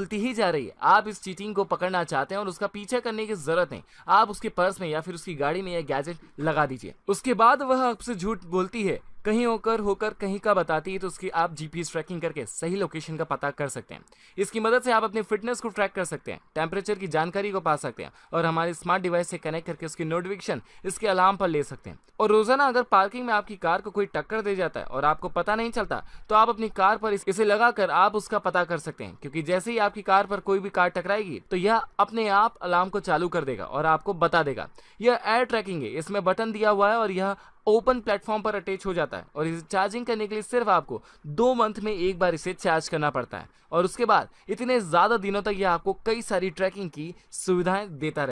बोलती ही जा रही है आप इस चीटिंग को पकड़ना चाहते हैं और उसका पीछा करने की जरूरत है आप उसके पर्स में या फिर उसकी गाड़ी में यह गैजेट लगा दीजिए उसके बाद वह आपसे झूठ बोलती है कहीं होकर होकर कहीं का बताती है तो उसकी आप जीपीएस ट्रैकिंग करके सही लोकेशन का पता कर सकते हैं इसकी मदद से आप अपनी फिटनेस को ट्रैक कर सकते हैं टेम्परेचर की जानकारी को पा सकते हैं और हमारे स्मार्ट डिवाइस से कनेक्ट करके उसकी नोटिफिकेशन इसके अलार्म पर ले सकते हैं और रोजाना अगर पार्किंग में आपकी कार को कोई टक्कर दे जाता है और आपको पता नहीं चलता तो आप अपनी कार पर इसे लगाकर आप उसका पता कर सकते हैं क्योंकि जैसे ही आपकी कार पर कोई भी कार टकराएगी तो यह अपने आप अलार्म को चालू कर देगा और आपको बता देगा यह एयर ट्रैकिंग है इसमें बटन दिया हुआ है और यह ओपन प्लेटफॉर्म पर अटैच हो जाता है और इसे चार्जिंग करने के लिए सिर्फ आपको दो मंथ में एक बार इसे चार्ज करना पड़ता है और उसके बाद इतने ज़्यादा दिनों तक यह आपको कई सारी ट्रैकिंग की सुविधाएं देता रहता